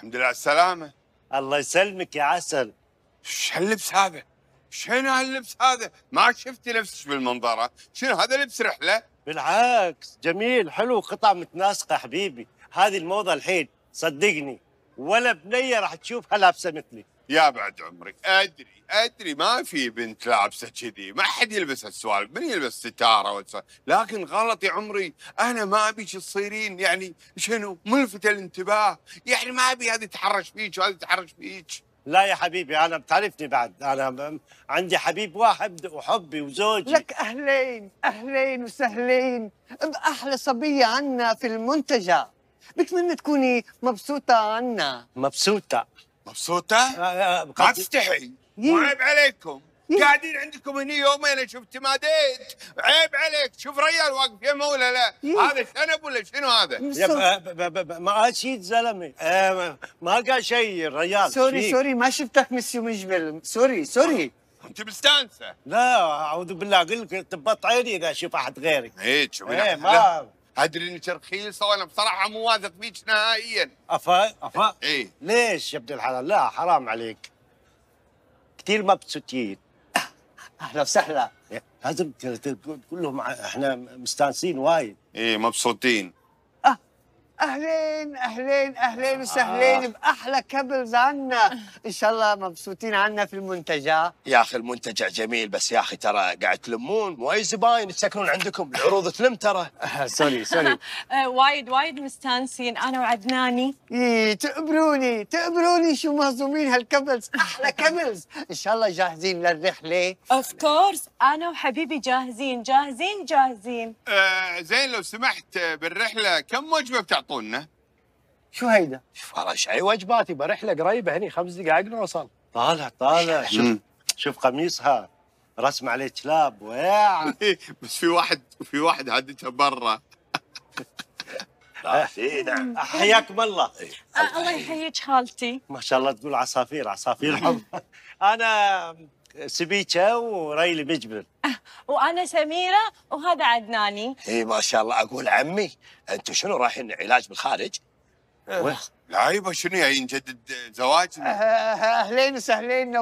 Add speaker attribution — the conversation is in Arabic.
Speaker 1: الحمد لله على السلامة الله يسلمك يا عسل ايش هاللبس هذا؟ شنو هاللبس هذا؟ ما شفتي نفسك بالمنظرة، شنو هذا لبس رحلة؟ بالعكس جميل حلو قطع متناسقة حبيبي، هذه الموضة الحين صدقني ولا بنية راح تشوفها لابسة مثلي يا بعد عمري ادري ادري ما في بنت لابسه كذي ما حد يلبس هالسوالف من يلبس ستاره والسوال. لكن غلط يا عمري انا ما ابيك تصيرين يعني شنو ملفت الانتباه يعني ما ابي هذه تحرش فيك وهذه تحرش فيك لا يا حبيبي انا بتعرفني بعد انا عندي حبيب واحد وحبي وزوجي لك اهلين اهلين
Speaker 2: وسهلين باحلى صبيه عنا في المنتجع بتمنى تكوني مبسوطه عنا
Speaker 1: مبسوطه مبسوطة؟ آه آه, آه، ما تستحي
Speaker 2: وعيب عليكم قاعدين عندكم هني يومين اشوف تماديت عيب عليك شوف ريال واقف يمه ولا لا هذا شنب ولا شنو هذا
Speaker 1: ما اشيد زلمه آه، ما قال شيء ريال سوري سوري ما شفتك مسيو مجبل سوري سوري انت مستانسه لا اعوذ بالله اقول لك تبط عيني اذا اشوف احد غيري تشوف ايه, إيه، ما ادري انك رخيصه وانا بصراحه مو واثق فيك نهائيا افا افا ايه ليش يا ابن الحلال لا حرام عليك كثير مبسوطين اهلا وسهلا لازم تقول لهم احنا مستانسين وايد ايه مبسوطين
Speaker 2: اهلين اهلين اهلين وسهلين آه. باحلى كبلز عنا ان شاء الله مبسوطين عنا في
Speaker 1: المنتجع يا اخي المنتجع جميل بس يا اخي ترى قاعد تلمون اي زباين يتسكنون عندكم العروض تلم ترى سوري سوري
Speaker 2: آه، وايد وايد مستانسين انا وعدناني اي تقبروني تقبروني شو مهضومين هالكبلز احلى كبلز ان شاء الله جاهزين للرحله
Speaker 1: اوف كورس انا وحبيبي جاهزين جاهزين جاهزين
Speaker 2: آه زين لو سمحت بالرحله كم وجبه بتعطي يحطونا
Speaker 1: شو هيدا؟ فرش اي وجبات يبقى رحله قريبه هني خمس دقائق نوصل طالع طالع شوف شوف قميصها رسم عليه كلاب ويا إيه، بس في واحد في واحد هدتها برا فينا حياكم الله آه، الله يحييك خالتي ما شاء الله تقول عصافير عصافير حب انا سبيكه وريلي مجبل أه، وانا سميره وهذا
Speaker 2: عدناني
Speaker 1: اي ما شاء الله اقول عمي انتم شنو رايحين علاج بالخارج؟ أه، لا يبا شنو يعني نجدد زواجنا
Speaker 2: أه، اهلين وسهلين